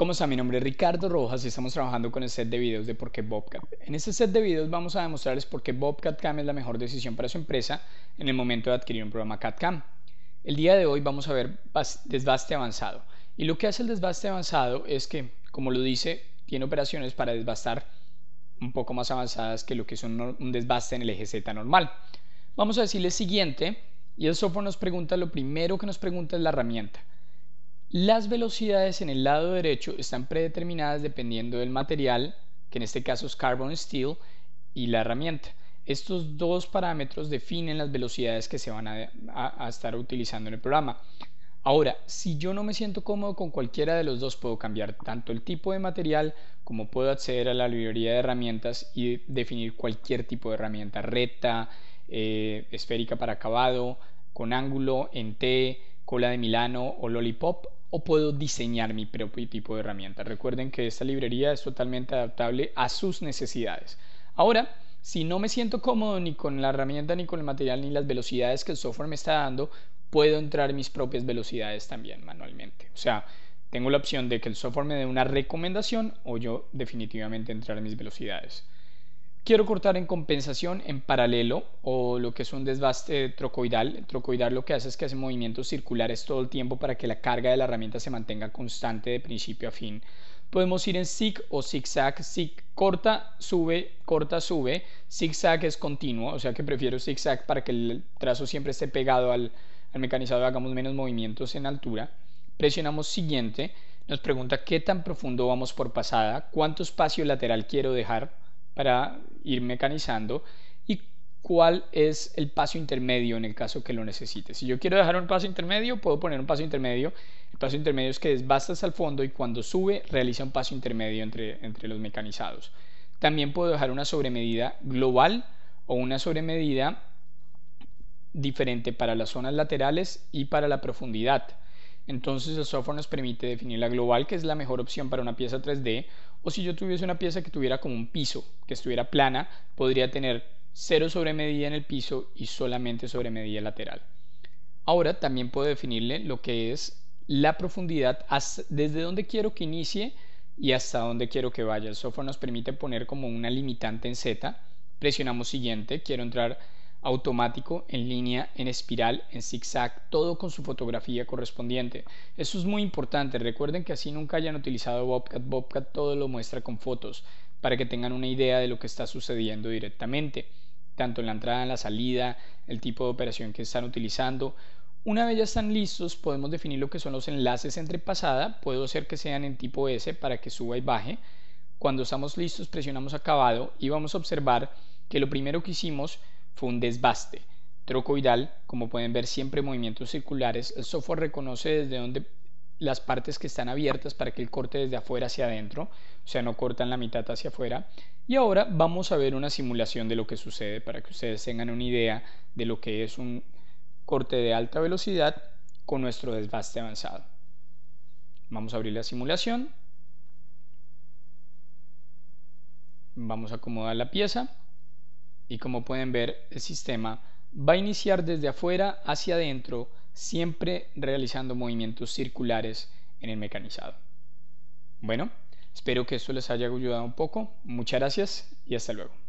¿Cómo está? Mi nombre es Ricardo Rojas y estamos trabajando con el set de videos de por qué Bobcat. En este set de videos vamos a demostrarles por qué Bobcat Cam es la mejor decisión para su empresa en el momento de adquirir un programa CAD-CAM. El día de hoy vamos a ver desbaste avanzado. Y lo que hace el desbaste avanzado es que, como lo dice, tiene operaciones para desbastar un poco más avanzadas que lo que es un desbaste en el eje Z normal. Vamos a decirle siguiente y el software nos pregunta, lo primero que nos pregunta es la herramienta. Las velocidades en el lado derecho están predeterminadas dependiendo del material, que en este caso es carbon steel, y la herramienta. Estos dos parámetros definen las velocidades que se van a, estar utilizando en el programa. Ahora, si yo no me siento cómodo con cualquiera de los dos, puedo cambiar tanto el tipo de material como puedo acceder a la librería de herramientas y definir cualquier tipo de herramienta, recta, eh, esférica para acabado, con ángulo, en T, cola de Milano o lollipop o puedo diseñar mi propio tipo de herramienta. Recuerden que esta librería es totalmente adaptable a sus necesidades. Ahora, si no me siento cómodo ni con la herramienta, ni con el material, ni las velocidades que el software me está dando, puedo entrar mis propias velocidades también manualmente. O sea, tengo la opción de que el software me dé una recomendación o yo definitivamente entrar mis velocidades. Quiero cortar en compensación en paralelo o lo que es un desbaste trocoidal. trocoidal lo que hace es que hace movimientos circulares todo el tiempo para que la carga de la herramienta se mantenga constante de principio a fin. Podemos ir en zig o zigzag. Zig corta, sube, corta, sube. Zigzag es continuo, o sea que prefiero zigzag para que el trazo siempre esté pegado al, al mecanizado, hagamos menos movimientos en altura. Presionamos siguiente. Nos pregunta qué tan profundo vamos por pasada, cuánto espacio lateral quiero dejar, para ir mecanizando y cuál es el paso intermedio en el caso que lo necesite. Si yo quiero dejar un paso intermedio, puedo poner un paso intermedio. El paso intermedio es que desbastas al fondo y cuando sube realiza un paso intermedio entre los mecanizados. También puedo dejar una sobremedida global o una sobremedida diferente para las zonas laterales y para la profundidad. Entonces el software nos permite definir la global, que es la mejor opción para una pieza 3D, o si yo tuviese una pieza que tuviera como un piso, que estuviera plana, podría tener cero sobre medida en el piso y solamente sobre medida lateral. Ahora también puedo definirle lo que es la profundidad, desde donde quiero que inicie y hasta donde quiero que vaya. El software nos permite poner como una limitante en Z. Presionamos siguiente, quiero entrar automático, en línea, en espiral, en zigzag, todo con su fotografía correspondiente. Eso es muy importante, recuerden que así nunca hayan utilizado Bobcat, Bobcat todo lo muestra con fotos para que tengan una idea de lo que está sucediendo directamente, tanto en la entrada, en la salida, el tipo de operación que están utilizando. Una vez ya están listos, podemos definir lo que son los enlaces entre pasada, puedo hacer que sean en tipo S para que suba y baje. Cuando estamos listos presionamos acabado y vamos a observar que lo primero que hicimos fue un desbaste. Trocoidal, como pueden ver siempre movimientos circulares, el software reconoce desde dónde las partes que están abiertas para que el corte desde afuera hacia adentro, o sea, no cortan la mitad hacia afuera. Y ahora vamos a ver una simulación de lo que sucede para que ustedes tengan una idea de lo que es un corte de alta velocidad con nuestro desbaste avanzado. Vamos a abrir la simulación. Vamos a acomodar la pieza y como pueden ver el sistema va a iniciar desde afuera hacia adentro siempre realizando movimientos circulares en el mecanizado. Bueno, espero que esto les haya ayudado un poco. Muchas gracias y hasta luego.